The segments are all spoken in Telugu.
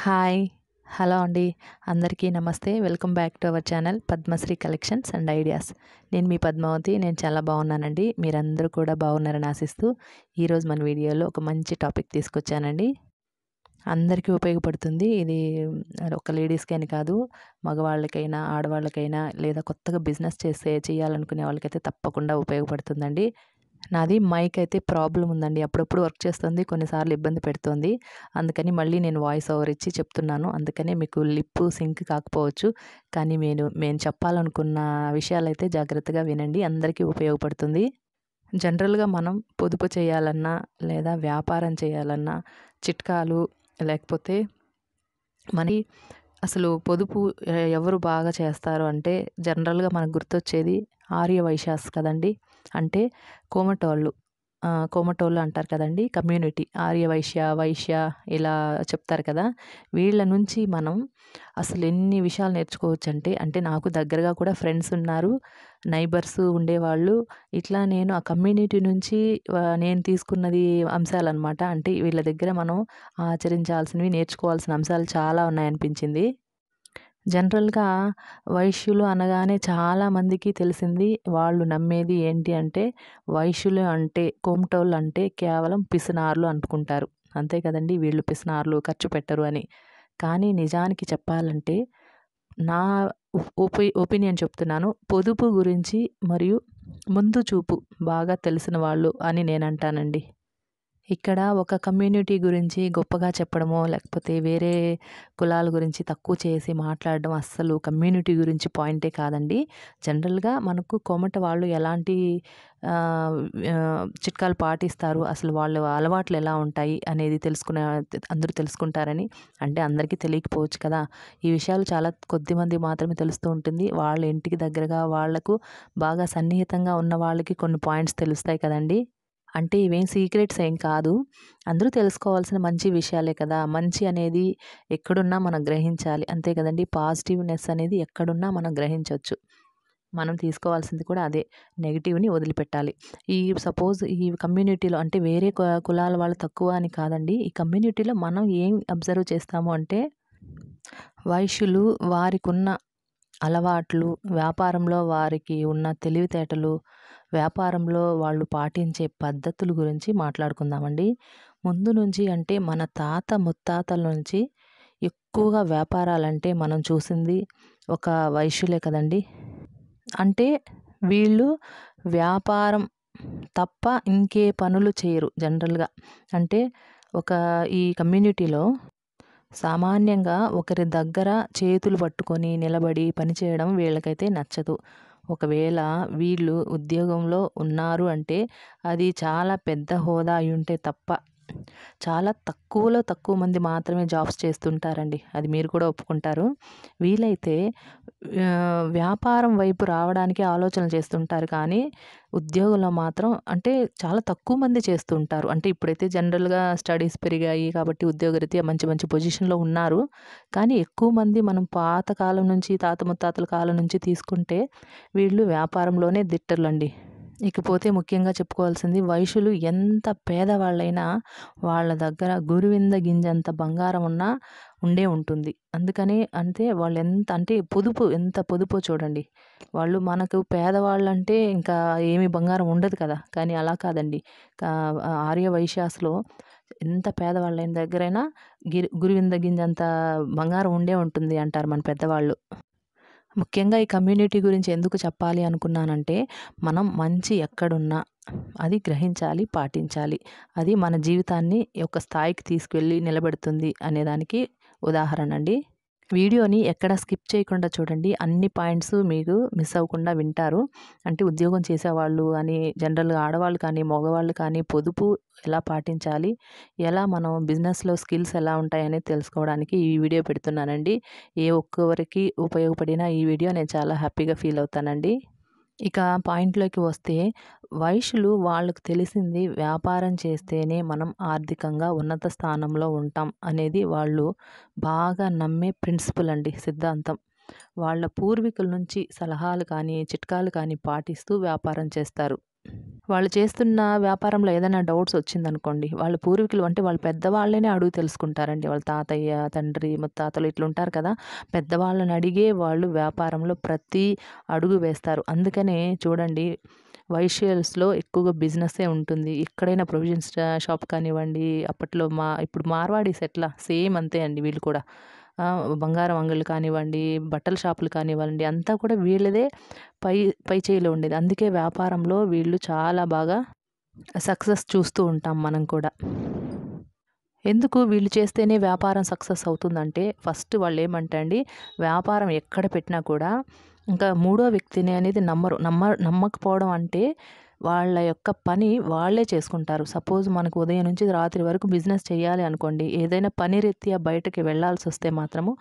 హాయ్ హలో అండి అందరికీ నమస్తే welcome back to our channel Padmasri collections and ideas నేను మీ పద్మావతి నేను చాలా బాగున్నానండి మీరందరూ కూడా బాగున్నారని ఆశిస్తూ ఈరోజు మన వీడియోలో ఒక మంచి టాపిక్ తీసుకొచ్చానండి అందరికీ ఉపయోగపడుతుంది ఇది ఒక లేడీస్కైనా కాదు మగవాళ్ళకైనా ఆడవాళ్ళకైనా లేదా కొత్తగా బిజినెస్ చేసే చేయాలనుకునే వాళ్ళకైతే తప్పకుండా ఉపయోగపడుతుందండి నాది మైక్ అయితే ప్రాబ్లం ఉందండి అప్పుడప్పుడు వర్క్ చేస్తుంది కొన్నిసార్లు ఇబ్బంది పెడుతుంది అందుకని మళ్ళీ నేను వాయిస్ ఓవర్ ఇచ్చి చెప్తున్నాను అందుకనే మీకు లిప్ సింక్ కాకపోవచ్చు కానీ నేను నేను చెప్పాలనుకున్న విషయాలైతే జాగ్రత్తగా వినండి అందరికీ ఉపయోగపడుతుంది జనరల్గా మనం పొదుపు చేయాలన్నా లేదా వ్యాపారం చేయాలన్నా చిట్కాలు లేకపోతే మనీ అసలు పొదుపు ఎవరు బాగా చేస్తారు అంటే జనరల్గా మనకు గుర్తొచ్చేది వైశాస్ కదండి అంటే కోమటోళ్ళు కోమటోళ్ళు అంటారు కదండి కమ్యూనిటీ ఆర్యవైశ్య వైశ్య ఇలా చెప్తారు కదా వీళ్ళ నుంచి మనం అసలు ఎన్ని విషయాలు నేర్చుకోవచ్చు అంటే అంటే నాకు దగ్గరగా కూడా ఫ్రెండ్స్ ఉన్నారు నైబర్స్ ఉండేవాళ్ళు ఇట్లా నేను ఆ కమ్యూనిటీ నుంచి నేను తీసుకున్నది అంశాలన్నమాట అంటే వీళ్ళ దగ్గర మనం ఆచరించాల్సినవి నేర్చుకోవాల్సిన అంశాలు చాలా ఉన్నాయనిపించింది జనరల్గా వైశ్యులు అనగానే చాలామందికి తెలిసింది వాళ్ళు నమ్మేది ఏంటి అంటే వైశ్యులు అంటే కోమటోళ్ళు అంటే కేవలం పిసినార్లు అనుకుంటారు అంతే కదండి వీళ్ళు పిసినార్లు ఖర్చు పెట్టరు అని కానీ నిజానికి చెప్పాలంటే నా ఒపి ఒపీనియన్ చెప్తున్నాను పొదుపు గురించి మరియు ముందు చూపు బాగా తెలిసిన వాళ్ళు అని నేను అంటానండి ఇక్కడ ఒక కమ్యూనిటీ గురించి గొప్పగా చెప్పడమో లేకపోతే వేరే కులాల గురించి తక్కువ చేసి మాట్లాడడం అస్సలు కమ్యూనిటీ గురించి పాయింటే కాదండి జనరల్గా మనకు కోమట వాళ్ళు ఎలాంటి చిట్కాలు పాటిస్తారు అసలు వాళ్ళు అలవాట్లు ఎలా ఉంటాయి అనేది తెలుసుకునే అందరూ తెలుసుకుంటారని అంటే అందరికీ తెలియకపోవచ్చు కదా ఈ విషయాలు చాలా కొద్ది మంది మాత్రమే తెలుస్తూ ఉంటుంది వాళ్ళ ఇంటికి దగ్గరగా వాళ్లకు బాగా సన్నిహితంగా ఉన్న వాళ్ళకి కొన్ని పాయింట్స్ తెలుస్తాయి కదండి అంటే ఇవేం సీక్రెట్స్ ఏం కాదు అందరూ తెలుసుకోవాల్సిన మంచి విషయాలే కదా మంచి అనేది ఎక్కడున్నా మనం గ్రహించాలి అంతే కదండి పాజిటివ్నెస్ అనేది ఎక్కడున్నా మనం గ్రహించవచ్చు మనం తీసుకోవాల్సింది కూడా అదే నెగిటివ్ని వదిలిపెట్టాలి ఈ సపోజ్ ఈ కమ్యూనిటీలో అంటే వేరే కులాల వాళ్ళు తక్కువ అని కాదండి ఈ కమ్యూనిటీలో మనం ఏం అబ్జర్వ్ చేస్తాము అంటే వైశ్యులు ఉన్న అలవాట్లు వ్యాపారంలో వారికి ఉన్న తెలివితేటలు వ్యాపారంలో వాళ్ళు పాటించే పద్ధతుల గురించి మాట్లాడుకుందామండి ముందు నుంచి అంటే మన తాత ముత్తాతల నుంచి ఎక్కువగా వ్యాపారాలంటే మనం చూసింది ఒక వైశ్యులే కదండి అంటే వీళ్ళు వ్యాపారం తప్ప ఇంకే పనులు చేయరు జనరల్గా అంటే ఒక ఈ కమ్యూనిటీలో సామాన్యంగా ఒకరి దగ్గర చేతులు పట్టుకొని నిలబడి పనిచేయడం వీళ్ళకైతే నచ్చదు ఒకవేళ వీళ్ళు ఉద్యోగంలో ఉన్నారు అంటే అది చాలా పెద్ద హోదా అయి ఉంటే తప్ప చాలా తక్కువలో తక్కువ మంది మాత్రమే జాబ్స్ చేస్తుంటారండి అది మీరు కూడా ఒప్పుకుంటారు వీలైతే వ్యాపారం వైపు రావడానికి ఆలోచనలు చేస్తుంటారు కానీ ఉద్యోగంలో మాత్రం అంటే చాలా తక్కువ మంది చేస్తూ ఉంటారు అంటే ఇప్పుడైతే జనరల్గా స్టడీస్ పెరిగాయి కాబట్టి ఉద్యోగరీత్యా మంచి మంచి పొజిషన్లో ఉన్నారు కానీ ఎక్కువ మంది మనం పాతకాలం నుంచి తాత ముత్తాతల కాలం నుంచి తీసుకుంటే వీళ్ళు వ్యాపారంలోనే అండి ఇకపోతే ముఖ్యంగా చెప్పుకోవాల్సింది వైశ్యులు ఎంత పేదవాళ్ళైనా వాళ్ళ దగ్గర గురువింద గింజంత బంగారం ఉన్నా ఉండే ఉంటుంది అందుకని అంటే వాళ్ళు ఎంత అంటే పొదుపు ఎంత పొదుపు చూడండి వాళ్ళు మనకు పేదవాళ్ళు అంటే ఇంకా ఏమి బంగారం ఉండదు కదా కానీ అలా కాదండి ఆర్య వైశ్యాసులో ఎంత పేదవాళ్ళైన దగ్గరైనా గిరి గురువింద గింజంత బంగారం ఉండే ఉంటుంది అంటారు మన పెద్దవాళ్ళు ముఖ్యంగా ఈ కమ్యూనిటీ గురించి ఎందుకు చెప్పాలి అనుకున్నానంటే మనం మంచి ఎక్కడున్నా అది గ్రహించాలి పాటించాలి అది మన జీవితాన్ని ఒక స్థాయికి తీసుకువెళ్ళి నిలబెడుతుంది అనేదానికి ఉదాహరణ అండి వీడియోని ఎక్కడ స్కిప్ చేయకుండా చూడండి అన్ని పాయింట్స్ మీకు మిస్ అవ్వకుండా వింటారు అంటే ఉద్యోగం చేసేవాళ్ళు అని జనరల్గా ఆడవాళ్ళు కానీ మగవాళ్ళు కానీ పొదుపు ఎలా పాటించాలి ఎలా మనం బిజినెస్లో స్కిల్స్ ఎలా ఉంటాయని తెలుసుకోవడానికి ఈ వీడియో పెడుతున్నానండి ఏ ఒక్కరికి ఉపయోగపడిన ఈ వీడియో నేను చాలా హ్యాపీగా ఫీల్ అవుతానండి ఇక పాయింట్లోకి వస్తే వైశ్యులు వాళ్ళకు తెలిసింది వ్యాపారం చేస్తేనే మనం ఆర్థికంగా ఉన్నత స్థానంలో ఉంటాం అనేది వాళ్ళు బాగా నమ్మే ప్రిన్సిపల్ అండి సిద్ధాంతం వాళ్ళ పూర్వీకుల నుంచి సలహాలు కానీ చిట్కాలు కానీ పాటిస్తూ వ్యాపారం చేస్తారు వాళ్ళు చేస్తున్న వ్యాపారంలో ఏదైనా డౌట్స్ వచ్చిందనుకోండి వాళ్ళ పూర్వీకులు అంటే వాళ్ళు పెద్దవాళ్ళనే అడుగు తెలుసుకుంటారండి వాళ్ళ తాతయ్య తండ్రి ముత్తాతలు ఇట్లుంటారు కదా పెద్దవాళ్ళని అడిగే వాళ్ళు వ్యాపారంలో ప్రతి అడుగు వేస్తారు అందుకనే చూడండి వైషల్స్లో ఎక్కువగా బిజినెస్సే ఉంటుంది ఎక్కడైనా ప్రొవిజన్స్ షాప్ కానివ్వండి అప్పట్లో మా ఇప్పుడు మార్వాడీస్ ఎట్లా సేమ్ అంతే అండి వీళ్ళు కూడా బంగారం అంగళ్ళు కానివ్వండి బట్టల షాపులు కానివ్వండి అంతా కూడా వీళ్ళదే పై పై చేయిలో ఉండేది అందుకే వ్యాపారంలో వీళ్ళు చాలా బాగా సక్సెస్ చూస్తూ ఉంటాం మనం కూడా ఎందుకు వీళ్ళు చేస్తేనే వ్యాపారం సక్సెస్ అవుతుందంటే ఫస్ట్ వాళ్ళు ఏమంటండి వ్యాపారం ఎక్కడ పెట్టినా కూడా ఇంకా మూడో వ్యక్తిని అనేది నమ్మరు నమ్మ నమ్మకపోవడం అంటే వాళ్ళ యొక్క పని వాళ్ళే చేసుకుంటారు సపోజ్ మనకు ఉదయం నుంచి రాత్రి వరకు బిజినెస్ చేయాలి అనుకోండి ఏదైనా పని రీత్యా బయటకి వెళ్లాల్సి వస్తే మాత్రము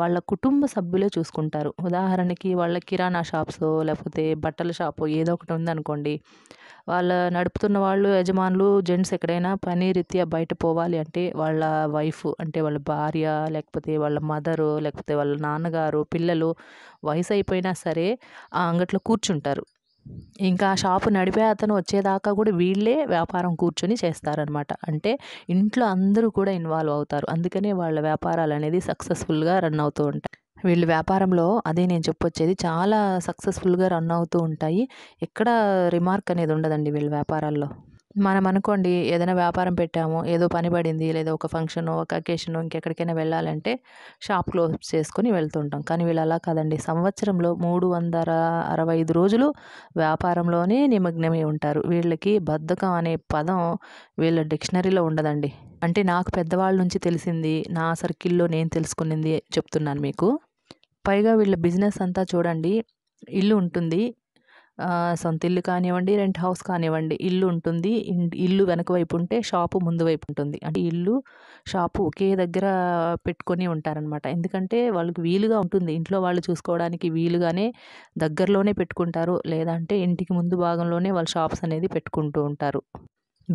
వాళ్ళ కుటుంబ సభ్యులే చూసుకుంటారు ఉదాహరణకి వాళ్ళ కిరాణా షాప్స్ లేకపోతే బట్టల షాపు ఏదో ఒకటి ఉందనుకోండి వాళ్ళ నడుపుతున్న వాళ్ళు యజమానులు జెంట్స్ ఎక్కడైనా పని రీత్యా బయట పోవాలి అంటే వాళ్ళ వైఫ్ అంటే వాళ్ళ భార్య లేకపోతే వాళ్ళ మదరు లేకపోతే వాళ్ళ నాన్నగారు పిల్లలు వయసు అయిపోయినా సరే ఆ అంగట్లో కూర్చుంటారు ఇంకా ఆ షాపు నడిపే అతను వచ్చేదాకా కూడా వీళ్ళే వ్యాపారం కూర్చొని చేస్తారనమాట అంటే ఇంట్లో అందరూ కూడా ఇన్వాల్వ్ అవుతారు అందుకనే వాళ్ళ వ్యాపారాలు అనేది సక్సెస్ఫుల్గా రన్ అవుతూ ఉంటాయి వీళ్ళ వ్యాపారంలో అదే నేను చెప్పొచ్చేది చాలా సక్సెస్ఫుల్గా రన్ అవుతూ ఉంటాయి ఎక్కడ రిమార్క్ అనేది ఉండదండి వీళ్ళ వ్యాపారాల్లో మనం అనుకోండి ఏదైనా వ్యాపారం పెట్టాము ఏదో పని పడింది లేదా ఒక ఫంక్షన్ ఒక అకేషన్ ఇంకెక్కడికైనా వెళ్ళాలంటే షాప్ క్లోజ్ చేసుకుని వెళ్తుంటాం కానీ వీళ్ళు అలా కాదండి సంవత్సరంలో మూడు వందల అరవై ఐదు రోజులు వ్యాపారంలోనే నిమగ్నమై ఉంటారు వీళ్ళకి బద్ధకం అనే పదం వీళ్ళ డిక్షనరీలో ఉండదండి అంటే నాకు పెద్దవాళ్ళ నుంచి తెలిసింది నా సర్కిల్లో నేను తెలుసుకునింది చెప్తున్నాను మీకు పైగా వీళ్ళ బిజినెస్ అంతా చూడండి ఇల్లు ఉంటుంది సొంత ఇల్లు కానివ్వండి రెంట్ హౌస్ కానివ్వండి ఇల్లు ఉంటుంది ఇల్లు వెనక వైపు ఉంటే షాపు ముందు వైపు ఉంటుంది అంటే ఇల్లు షాపు ఒకే దగ్గర పెట్టుకొని ఉంటారనమాట ఎందుకంటే వాళ్ళకి వీలుగా ఉంటుంది ఇంట్లో వాళ్ళు చూసుకోవడానికి వీలుగానే దగ్గరలోనే పెట్టుకుంటారు లేదంటే ఇంటికి ముందు భాగంలోనే వాళ్ళు షాప్స్ అనేది పెట్టుకుంటూ ఉంటారు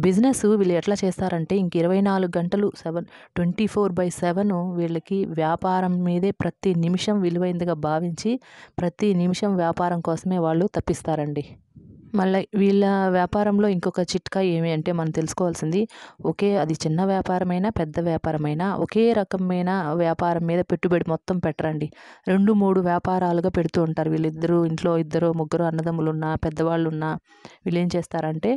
బిజినెస్ వీళ్ళు ఎట్లా చేస్తారంటే ఇంక ఇరవై నాలుగు గంటలు seven twenty four by seven వీళ్ళకి వ్యాపారం మీదే ప్రతి నిమిషం విలువైందిగా భావించి ప్రతి నిమిషం వ్యాపారం కోసమే వాళ్ళు తప్పిస్తారండి మళ్ళీ వీళ్ళ వ్యాపారంలో ఇంకొక చిట్కా ఏమి అంటే మనం తెలుసుకోవాల్సింది ఒకే అది చిన్న వ్యాపారమైనా పెద్ద వ్యాపారమైనా ఒకే రకమైన వ్యాపారం మీద పెట్టుబడి మొత్తం పెట్టరండి రెండు మూడు వ్యాపారాలుగా పెడుతూ ఉంటారు వీళ్ళిద్దరూ ఇంట్లో ఇద్దరు ముగ్గురు అన్నదమ్ములు ఉన్నా పెద్దవాళ్ళు ఉన్నా వీళ్ళు ఏం చేస్తారంటే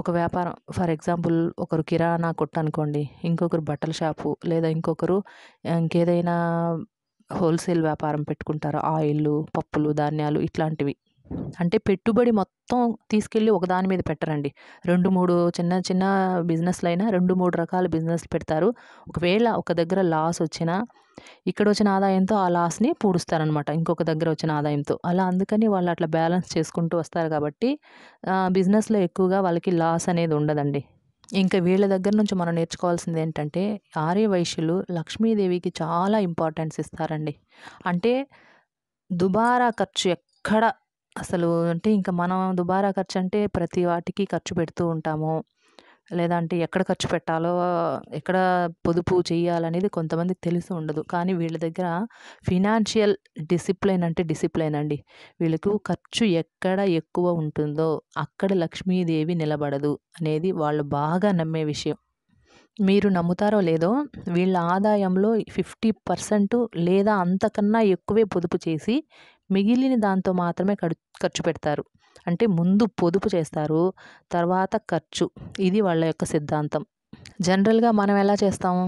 ఒక వ్యాపారం ఫర్ ఎగ్జాంపుల్ ఒకరు కిరాణా కొట్టు అనుకోండి ఇంకొకరు బట్టల షాపు లేదా ఇంకొకరు ఇంకేదైనా హోల్సేల్ వ్యాపారం పెట్టుకుంటారు ఆయిల్ పప్పులు ధాన్యాలు ఇట్లాంటివి అంటే పెట్టుబడి మొత్తం తీసుకెళ్ళి ఒకదాని మీద పెట్టరండి రెండు మూడు చిన్న చిన్న బిజినెస్లు అయినా రెండు మూడు రకాల బిజినెస్ పెడతారు ఒకవేళ ఒక దగ్గర లాస్ వచ్చినా ఇక్కడ వచ్చిన ఆదాయంతో ఆ లాస్ని పూడుస్తారనమాట ఇంకొక దగ్గర వచ్చిన ఆదాయంతో అలా అందుకని వాళ్ళు అట్లా బ్యాలెన్స్ చేసుకుంటూ వస్తారు కాబట్టి బిజినెస్లో ఎక్కువగా వాళ్ళకి లాస్ అనేది ఉండదండి ఇంకా వీళ్ళ దగ్గర నుంచి మనం నేర్చుకోవాల్సింది ఏంటంటే ఆర్యవైశ్యులు లక్ష్మీదేవికి చాలా ఇంపార్టెన్స్ ఇస్తారండి అంటే దుబారా ఖర్చు ఎక్కడ అసలు అంటే ఇంకా మనం దుబారా ఖర్చు అంటే ప్రతి వాటికి ఖర్చు పెడుతూ ఉంటాము లేదంటే ఎక్కడ ఖర్చు పెట్టాలో ఎక్కడ పొదుపు చేయాలనేది కొంతమందికి తెలిసి ఉండదు కానీ వీళ్ళ దగ్గర ఫినాన్షియల్ డిసిప్లైన్ అంటే డిసిప్లైన్ అండి వీళ్ళకు ఖర్చు ఎక్కడ ఎక్కువ ఉంటుందో అక్కడ లక్ష్మీదేవి నిలబడదు అనేది వాళ్ళు బాగా నమ్మే విషయం మీరు నమ్ముతారో లేదో వీళ్ళ ఆదాయంలో ఫిఫ్టీ పర్సెంట్ లేదా అంతకన్నా ఎక్కువే పొదుపు చేసి మిగిలిన దాంతో మాత్రమే ఖర్చు పెడతారు అంటే ముందు పొదుపు చేస్తారు తర్వాత ఖర్చు ఇది వాళ్ళ యొక్క సిద్ధాంతం జనరల్గా మనం ఎలా చేస్తాము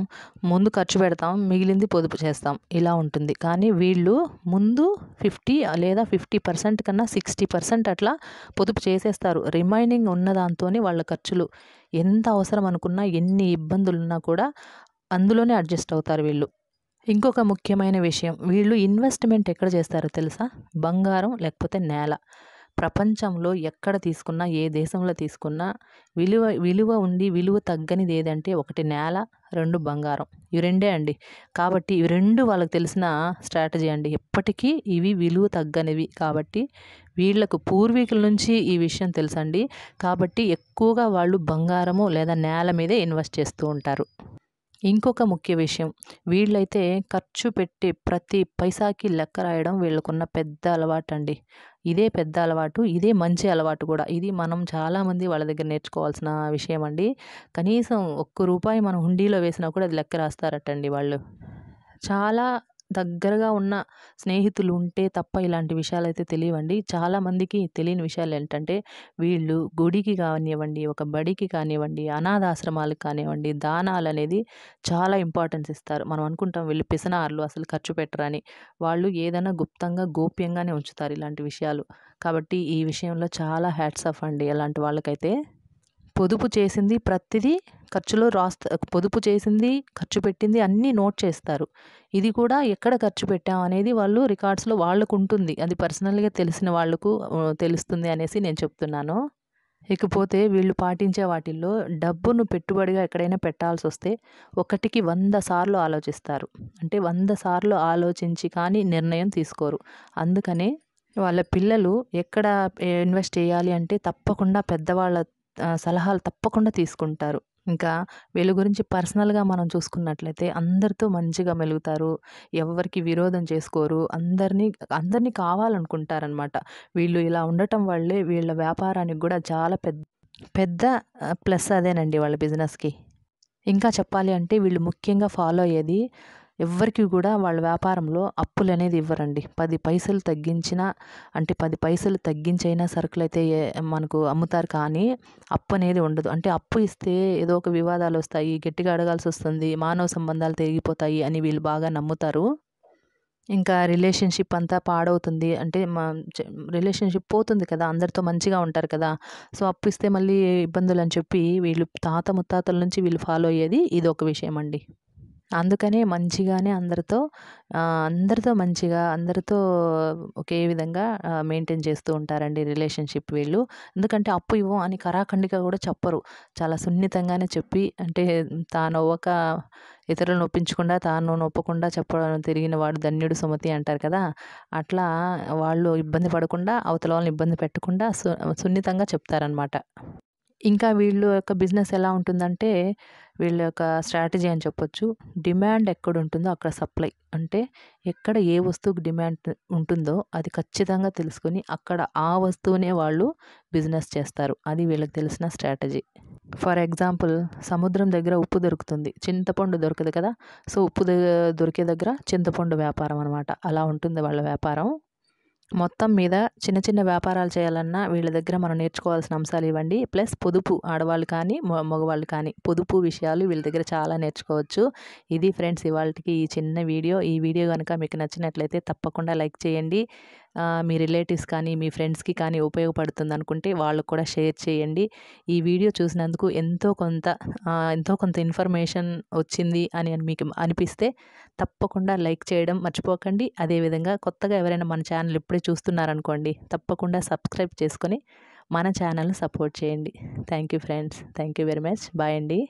ముందు ఖర్చు పెడతాం మిగిలింది పొదుపు చేస్తాం ఇలా ఉంటుంది కానీ వీళ్ళు ముందు ఫిఫ్టీ లేదా ఫిఫ్టీ పర్సెంట్ కన్నా సిక్స్టీ పర్సెంట్ అట్లా పొదుపు చేసేస్తారు రిమైనింగ్ ఉన్న దాంతో వాళ్ళ ఖర్చులు ఎంత అవసరం అనుకున్నా ఎన్ని ఇబ్బందులున్నా కూడా అందులోనే అడ్జస్ట్ అవుతారు వీళ్ళు ఇంకొక ముఖ్యమైన విషయం వీళ్ళు ఇన్వెస్ట్మెంట్ ఎక్కడ చేస్తారో తెలుసా బంగారం లేకపోతే నేల ప్రపంచంలో ఎక్కడ తీసుకున్నా ఏ దేశంలో తీసుకున్నా విలువ విలువ ఉండి విలువ తగ్గనిది ఏదంటే ఒకటి నేల రెండు బంగారం ఇవి రెండే అండి కాబట్టి ఇవి రెండు వాళ్ళకి తెలిసిన స్ట్రాటజీ అండి ఎప్పటికీ ఇవి విలువ తగ్గనివి కాబట్టి వీళ్లకు పూర్వీకుల నుంచి ఈ విషయం తెలుసండి కాబట్టి ఎక్కువగా వాళ్ళు బంగారము లేదా నేల మీదే ఇన్వెస్ట్ చేస్తూ ఉంటారు ఇంకొక ముఖ్య విషయం వీళ్ళైతే ఖర్చు పెట్టి ప్రతి పైసాకి లెక్క రాయడం వీళ్ళకున్న పెద్ద అలవాటు అండి ఇదే పెద్ద అలవాటు ఇదే మంచి అలవాటు కూడా ఇది మనం చాలామంది వాళ్ళ దగ్గర నేర్చుకోవాల్సిన విషయం అండి కనీసం ఒక్క రూపాయి మనం హుండీలో వేసినా కూడా అది లెక్క రాస్తారటండి వాళ్ళు చాలా దగ్గరగా ఉన్న స్నేహితులు ఉంటే తప్ప ఇలాంటి విషయాలు అయితే తెలియవండి చాలామందికి తెలియని విషయాలు ఏంటంటే వీళ్ళు గుడికి కానివ్వండి ఒక బడికి కానివ్వండి అనాథాశ్రమాలకు కానివ్వండి దానాలు అనేది చాలా ఇంపార్టెన్స్ ఇస్తారు మనం అనుకుంటాం వీళ్ళు పిసనార్లు అసలు ఖర్చు పెట్టరని వాళ్ళు ఏదైనా గుప్తంగా గోప్యంగానే ఉంచుతారు ఇలాంటి విషయాలు కాబట్టి ఈ విషయంలో చాలా హ్యాట్స్ ఆఫ్ అండి అలాంటి వాళ్ళకైతే పొదుపు చేసింది ప్రతిదీ ఖర్చులో రాస్త పొదుపు చేసింది ఖర్చు పెట్టింది అన్నీ నోట్ చేస్తారు ఇది కూడా ఎక్కడ ఖర్చు పెట్టాం అనేది వాళ్ళు రికార్డ్స్లో వాళ్ళకు ఉంటుంది అది పర్సనల్గా తెలిసిన వాళ్లకు తెలుస్తుంది అనేసి నేను చెప్తున్నాను ఇకపోతే వీళ్ళు పాటించే వాటిల్లో డబ్బును పెట్టుబడిగా ఎక్కడైనా పెట్టాల్సి వస్తే ఒకటికి వంద సార్లు ఆలోచిస్తారు అంటే వంద సార్లు ఆలోచించి కానీ నిర్ణయం తీసుకోరు అందుకనే వాళ్ళ పిల్లలు ఎక్కడ ఇన్వెస్ట్ చేయాలి అంటే తప్పకుండా పెద్దవాళ్ళ సలహాలు తప్పకుండా తీసుకుంటారు ఇంకా వీళ్ళ గురించి పర్సనల్గా మనం చూసుకున్నట్లయితే అందరితో మంచిగా మెలుగుతారు ఎవరికి విరోధం చేసుకోరు అందరినీ అందరినీ కావాలనుకుంటారనమాట వీళ్ళు ఇలా ఉండటం వల్లే వీళ్ళ వ్యాపారానికి కూడా చాలా పెద్ద పెద్ద ప్లస్ అదేనండి వాళ్ళ బిజినెస్కి ఇంకా చెప్పాలి అంటే వీళ్ళు ముఖ్యంగా ఫాలో అయ్యేది ఎవ్వరికి కూడా వాళ్ళ వ్యాపారంలో అప్పులు అనేది ఇవ్వరండి పది పైసలు తగ్గించినా అంటే పది పైసలు తగ్గించైనా సరుకులు అయితే మనకు అమ్ముతారు కానీ అప్పు అనేది ఉండదు అంటే అప్పు ఇస్తే ఏదో ఒక వివాదాలు వస్తాయి గట్టిగా అడగాల్సి వస్తుంది మానవ సంబంధాలు తెగిపోతాయి అని వీళ్ళు బాగా నమ్ముతారు ఇంకా రిలేషన్షిప్ అంతా పాడవుతుంది అంటే మా రిలేషన్షిప్ పోతుంది కదా అందరితో మంచిగా ఉంటారు కదా సో అప్పు ఇస్తే మళ్ళీ ఇబ్బందులు అని చెప్పి వీళ్ళు తాత ముత్తాతల నుంచి వీళ్ళు ఫాలో అయ్యేది ఇది ఒక విషయం అండి అందుకనే మంచిగానే అందరితో అందరితో మంచిగా అందరితో ఒకే విధంగా మెయింటైన్ చేస్తూ ఉంటారండి రిలేషన్షిప్ వీళ్ళు ఎందుకంటే అప్పు ఇవ్వం అని కరాఖండిగా కూడా చెప్పరు చాలా సున్నితంగానే చెప్పి అంటే తాను ఒక ఇతరులను ఒప్పించకుండా తాను నొప్పకుండా చెప్పడం తిరిగిన వాడు ధన్యుడు సుమతి అంటారు కదా అట్లా వాళ్ళు ఇబ్బంది పడకుండా అవతల వాళ్ళని ఇబ్బంది పెట్టకుండా సున్నితంగా చెప్తారనమాట ఇంకా వీళ్ళ యొక్క బిజినెస్ ఎలా ఉంటుందంటే వీళ్ళ యొక్క స్ట్రాటజీ అని చెప్పొచ్చు డిమాండ్ ఎక్కడ ఉంటుందో అక్కడ సప్లై అంటే ఎక్కడ ఏ వస్తువుకి డిమాండ్ ఉంటుందో అది ఖచ్చితంగా తెలుసుకొని అక్కడ ఆ వస్తువునే వాళ్ళు బిజినెస్ చేస్తారు అది వీళ్ళకి తెలిసిన స్ట్రాటజీ ఫర్ ఎగ్జాంపుల్ సముద్రం దగ్గర ఉప్పు దొరుకుతుంది చింతపండు దొరకదు కదా సో ఉప్పు దొరికే దగ్గర చింతపండు వ్యాపారం అనమాట అలా ఉంటుంది వాళ్ళ వ్యాపారం మొత్తం మీద చిన్న చిన్న వ్యాపారాలు చేయాలన్నా వీళ్ళ దగ్గర మనం నేర్చుకోవాల్సిన అంశాలు ఇవ్వండి ప్లస్ పొదుపు ఆడవాళ్ళు కానీ మగవాళ్ళు కానీ పొదుపు విషయాలు వీళ్ళ దగ్గర చాలా నేర్చుకోవచ్చు ఇది ఫ్రెండ్స్ ఇవాళకి ఈ చిన్న వీడియో ఈ వీడియో కనుక మీకు నచ్చినట్లయితే తప్పకుండా లైక్ చేయండి మీ రిలేటివ్స్ కానీ మీ ఫ్రెండ్స్కి కానీ ఉపయోగపడుతుంది అనుకుంటే వాళ్ళకు కూడా షేర్ చేయండి ఈ వీడియో చూసినందుకు ఎంతో కొంత ఎంతో కొంత ఇన్ఫర్మేషన్ వచ్చింది అని మీకు అనిపిస్తే తప్పకుండా లైక్ చేయడం మర్చిపోకండి అదేవిధంగా కొత్తగా ఎవరైనా మన ఛానల్ ఇప్పుడే చూస్తున్నారనుకోండి తప్పకుండా సబ్స్క్రైబ్ చేసుకొని మన ఛానల్ని సపోర్ట్ చేయండి thank you friends thank you very much bye అండి